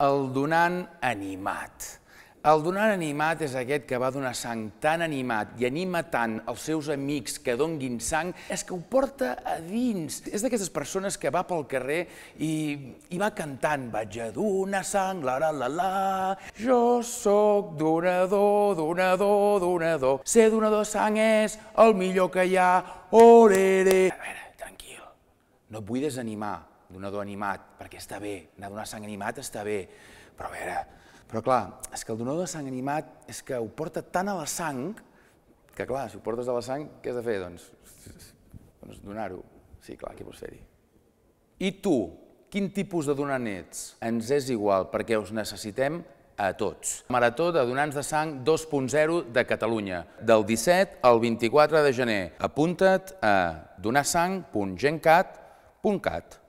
el donant animat. El donant animat és aquest que va donar sang tan animat i anima tant els seus amics que donguin sang, és que ho porta a dins. És d'aquestes persones que va pel carrer i, i va cantant, vaig a donar sang, la la la la, jo sóc donador, donador, donador, ser donador de sang és el millor que hi ha, orere. A veure, tranquil, no et vull desanimar, donador animat, perquè està bé, anar a donar sang animat està bé, però a veure, però clar, és que el donador de sang animat és que ho porta tant a la sang, que clar, si ho portes a la sang, què has de fer, doncs? Doncs donar-ho. Sí, clar, què vols fer-hi? I tu, quin tipus de donant ets? Ens és igual, perquè us necessitem a tots. Marató de Donants de Sang 2.0 de Catalunya, del 17 al 24 de gener. Apunta't a donarsang.gencat.cat.